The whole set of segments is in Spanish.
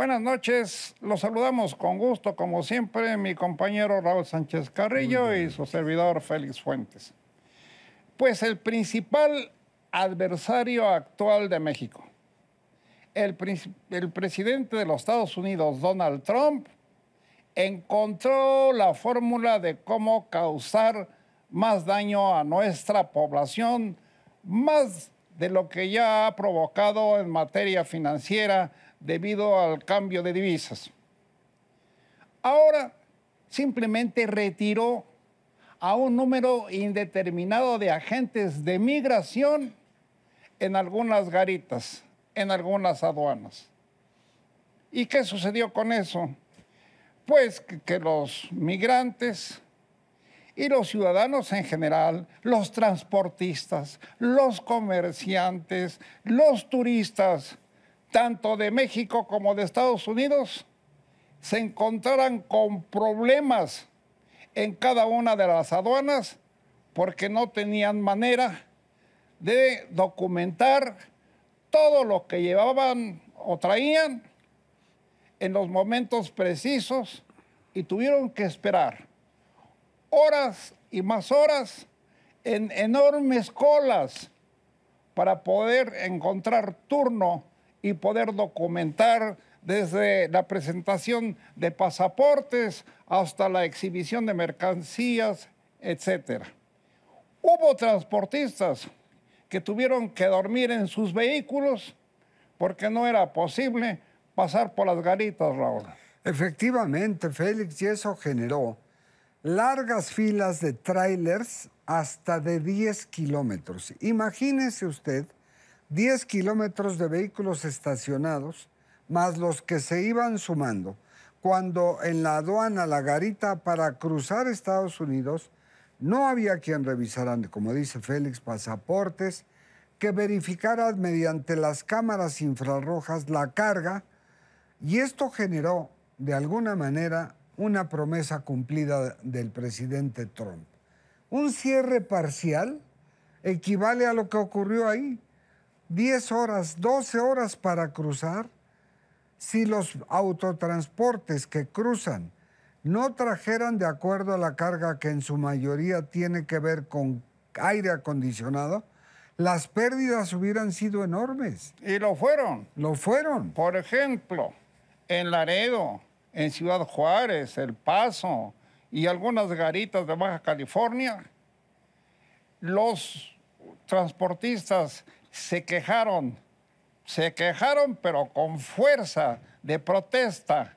Buenas noches, los saludamos con gusto, como siempre, mi compañero Raúl Sánchez Carrillo y su servidor Félix Fuentes. Pues el principal adversario actual de México, el, el presidente de los Estados Unidos, Donald Trump, encontró la fórmula de cómo causar más daño a nuestra población, más de lo que ya ha provocado en materia financiera, debido al cambio de divisas. Ahora simplemente retiró a un número indeterminado de agentes de migración en algunas garitas, en algunas aduanas. ¿Y qué sucedió con eso? Pues que, los migrantes y los ciudadanos en general, los transportistas, los comerciantes, los turistas, tanto de México como de Estados Unidos, se encontraran con problemas en cada una de las aduanas porque no tenían manera de documentar todo lo que llevaban o traían en los momentos precisos y tuvieron que esperar horas y más horas en enormes colas para poder encontrar turno y poder documentar desde la presentación de pasaportes hasta la exhibición de mercancías, etc. Hubo transportistas que tuvieron que dormir en sus vehículos porque no era posible pasar por las garitas, Raúl. Efectivamente, Félix, y eso generó largas filas de trailers hasta de 10 kilómetros. Imagínese usted 10 kilómetros de vehículos estacionados, más los que se iban sumando, cuando en la aduana La Garita para cruzar Estados Unidos no había quien revisara, como dice Félix, pasaportes, que verificara mediante las cámaras infrarrojas la carga, y esto generó, de alguna manera, una promesa cumplida del presidente Trump. Un cierre parcial equivale a lo que ocurrió ahí, 10 horas, 12 horas para cruzar, si los autotransportes que cruzan no trajeran de acuerdo a la carga que en su mayoría tiene que ver con aire acondicionado, las pérdidas hubieran sido enormes. Y lo fueron. Lo fueron. Por ejemplo, en Laredo, en Ciudad Juárez, El Paso y algunas garitas de Baja California, los transportistas se quejaron, se quejaron pero con fuerza de protesta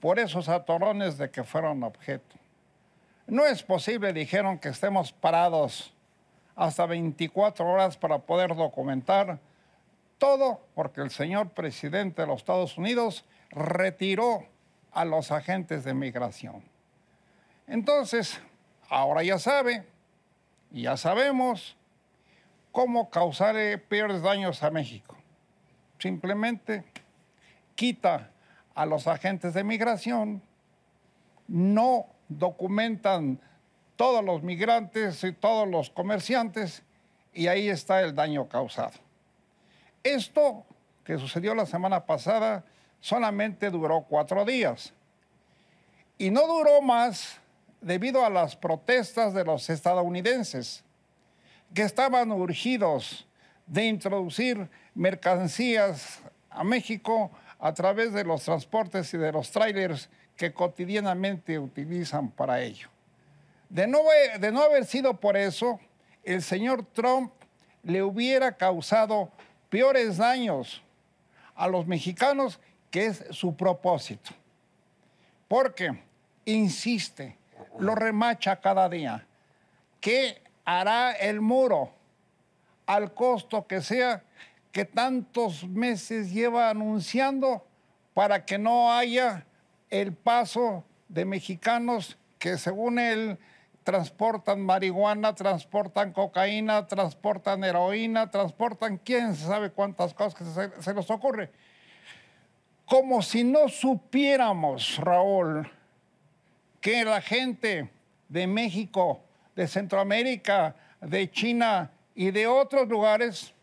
por esos atorrones de que fueron objeto. No es posible, dijeron, que estemos parados hasta 24 horas para poder documentar todo porque el señor presidente de los Estados Unidos retiró a los agentes de migración. Entonces, ahora ya sabe, ya sabemos, cómo causar eh, peores daños a México. Simplemente quita a los agentes de migración, no documentan todos los migrantes y todos los comerciantes y ahí está el daño causado. Esto que sucedió la semana pasada solamente duró cuatro días y no duró más debido a las protestas de los estadounidenses que estaban urgidos de introducir mercancías a México a través de los transportes y de los trailers que cotidianamente utilizan para ello. De no, de no haber sido por eso, el señor Trump le hubiera causado peores daños a los mexicanos, que es su propósito. Porque insiste, lo remacha cada día, que hará el muro al costo que sea que tantos meses lleva anunciando para que no haya el paso de mexicanos que según él transportan marihuana, transportan cocaína, transportan heroína, transportan quién sabe cuántas cosas que se, se nos ocurre. Como si no supiéramos, Raúl, que la gente de México de Centroamérica, de China y de otros lugares,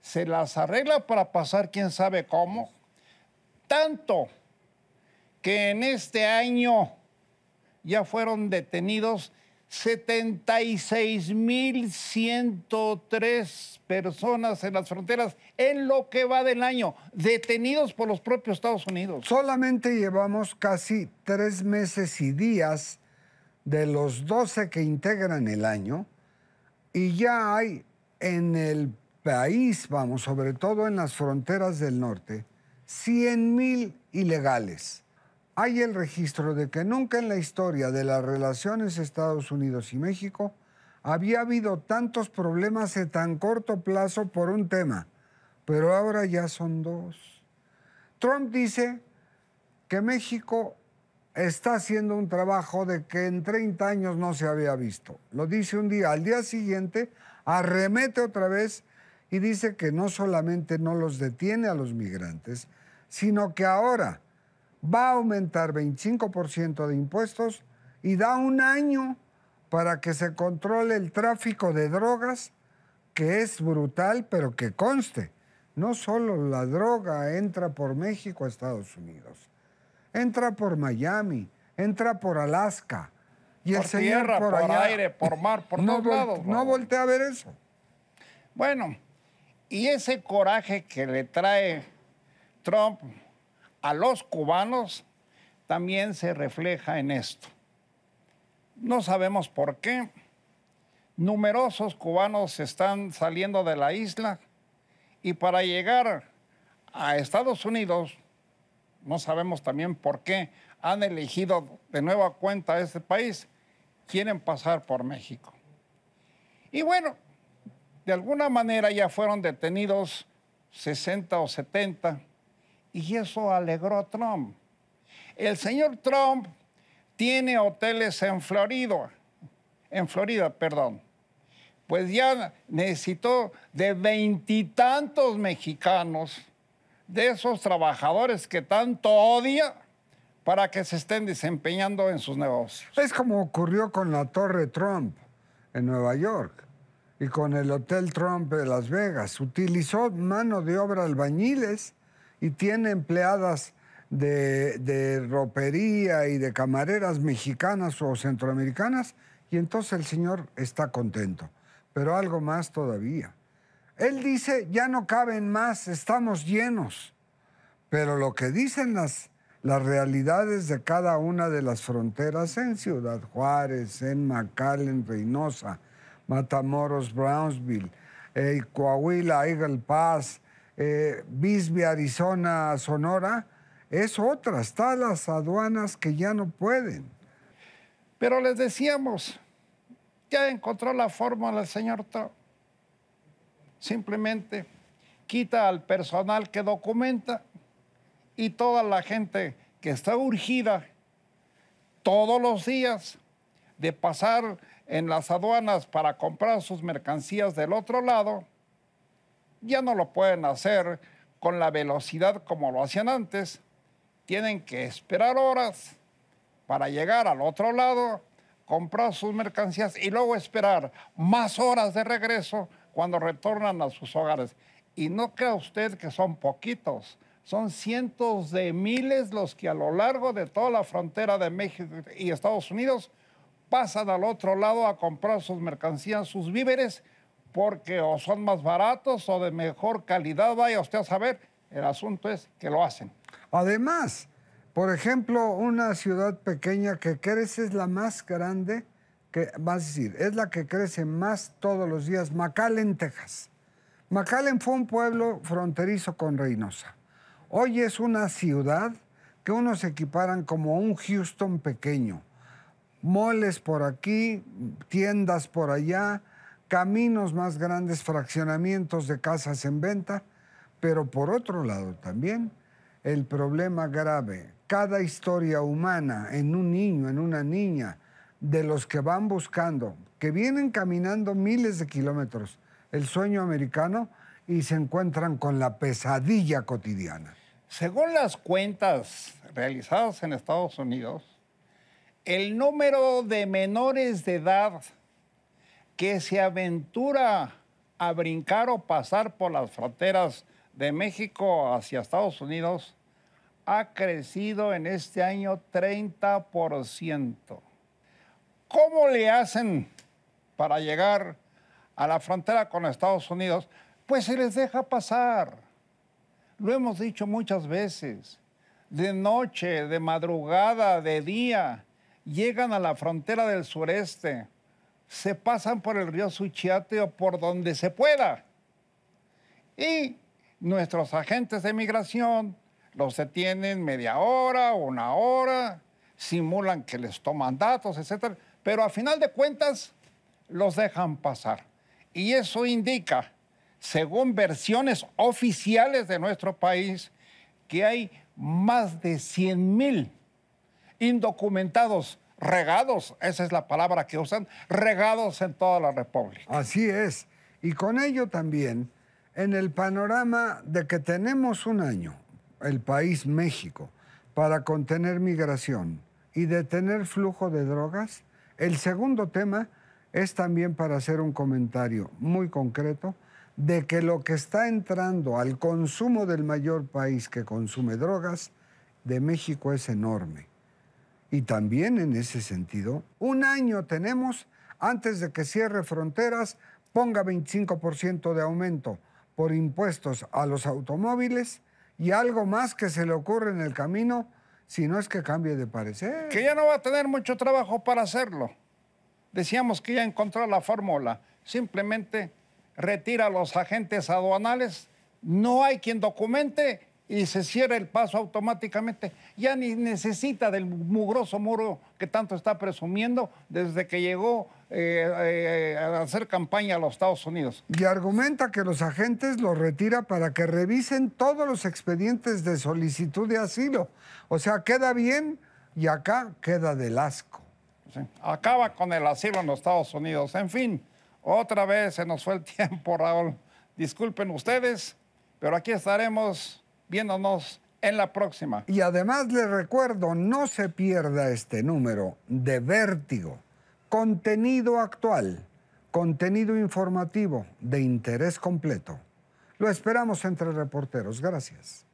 se las arregla para pasar quién sabe cómo. Tanto que en este año ya fueron detenidos 76.103 personas en las fronteras en lo que va del año, detenidos por los propios Estados Unidos. Solamente llevamos casi tres meses y días de los 12 que integran el año y ya hay en el país, vamos, sobre todo en las fronteras del norte, 100 mil ilegales. Hay el registro de que nunca en la historia de las relaciones Estados Unidos y México había habido tantos problemas en tan corto plazo por un tema, pero ahora ya son dos. Trump dice que México está haciendo un trabajo de que en 30 años no se había visto. Lo dice un día, al día siguiente arremete otra vez y dice que no solamente no los detiene a los migrantes, sino que ahora va a aumentar 25% de impuestos y da un año para que se controle el tráfico de drogas, que es brutal, pero que conste, no solo la droga entra por México a Estados Unidos entra por Miami, entra por Alaska. Y por el tierra, por, aire, por mar, por todos lados. no voltea a ver eso. Bueno, y ese coraje que le trae Trump a los cubanos también se refleja en esto. No sabemos por qué. Numerosos cubanos están saliendo de la isla y para llegar a Estados Unidos no sabemos también por qué han elegido de nueva cuenta a este país, quieren pasar por México. Y bueno, de alguna manera ya fueron detenidos 60 o 70 y eso alegró a Trump. El señor Trump tiene hoteles en Florida, en Florida, perdón. Pues ya necesitó de veintitantos mexicanos de esos trabajadores que tanto odia para que se estén desempeñando en sus negocios. Es como ocurrió con la Torre Trump en Nueva York y con el Hotel Trump de Las Vegas. Utilizó mano de obra albañiles y tiene empleadas de, de ropería y de camareras mexicanas o centroamericanas y entonces el señor está contento. Pero algo más todavía. Él dice, ya no caben más, estamos llenos. Pero lo que dicen las, realidades de cada una de las fronteras en Ciudad Juárez, en Macal, en Reynosa, Matamoros, Brownsville, eh, Coahuila, Eagle Pass, eh, Bisbee, Arizona, Sonora, es otra. Están las aduanas que ya no pueden. Pero les decíamos, ya encontró la fórmula el señor Trump. Simplemente quita al personal que documenta y toda la gente que está urgida todos los días de pasar en las aduanas para comprar sus mercancías del otro lado, ya no lo pueden hacer con la velocidad como lo hacían antes. Tienen que esperar horas para llegar al otro lado, comprar sus mercancías y luego esperar más horas de regreso cuando retornan a sus hogares. Y no crea usted que son poquitos, son cientos de miles los que a lo largo de toda la frontera de México y Estados Unidos pasan al otro lado a comprar sus mercancías, sus víveres, porque o son más baratos o de mejor calidad, vaya usted a saber, el asunto es que lo hacen. Además, por ejemplo, una ciudad pequeña que crece es la más grande que vas a decir, es la que crece más todos los días, McAllen, Texas. McAllen fue un pueblo fronterizo con Reynosa. Hoy es una ciudad que unos equiparan como un Houston pequeño. Moles por aquí, tiendas por allá, caminos más grandes, fraccionamientos de casas en venta, pero por otro lado también el problema grave. Cada historia humana en un niño, en una niña, de los que van buscando, que vienen caminando miles de kilómetros, el sueño americano y se encuentran con la pesadilla cotidiana. Según las cuentas realizadas en Estados Unidos, el número de menores de edad que se aventura a brincar o pasar por las fronteras de México hacia Estados Unidos ha crecido en este año 30%. ¿Cómo le hacen para llegar a la frontera con Estados Unidos? Pues se les deja pasar. Lo hemos dicho muchas veces. De noche, de madrugada, de día, llegan a la frontera del sureste, se pasan por el río Suchiate o por donde se pueda. Y nuestros agentes de migración los detienen media hora, una hora, simulan que les toman datos, etc pero a final de cuentas los dejan pasar. Y eso indica, según versiones oficiales de nuestro país, que hay más de 100 mil indocumentados regados, esa es la palabra que usan, regados en toda la República. Así es. Y con ello también, en el panorama de que tenemos un año, el país México, para contener migración y detener flujo de drogas, el segundo tema es también para hacer un comentario muy concreto de que lo que está entrando al consumo del mayor país que consume drogas de México es enorme. Y también en ese sentido, un año tenemos antes de que cierre fronteras, ponga 25% de aumento por impuestos a los automóviles y algo más que se le ocurre en el camino si no es que cambie de parecer. Que ya no va a tener mucho trabajo para hacerlo. Decíamos que ya encontró la fórmula. Simplemente retira a los agentes aduanales, no hay quien documente y se cierra el paso automáticamente. Ya ni necesita del mugroso muro que tanto está presumiendo desde que llegó eh, eh, eh, hacer campaña a los Estados Unidos. Y argumenta que los agentes los retira para que revisen todos los expedientes de solicitud de asilo. O sea, queda bien y acá queda del asco. Acaba con el asilo en los Estados Unidos. En fin, otra vez se nos fue el tiempo, Raúl. Disculpen ustedes, pero aquí estaremos viéndonos en la próxima. Y además les recuerdo, no se pierda este número de vértigo. Contenido actual, contenido informativo de interés completo. Lo esperamos entre reporteros. Gracias.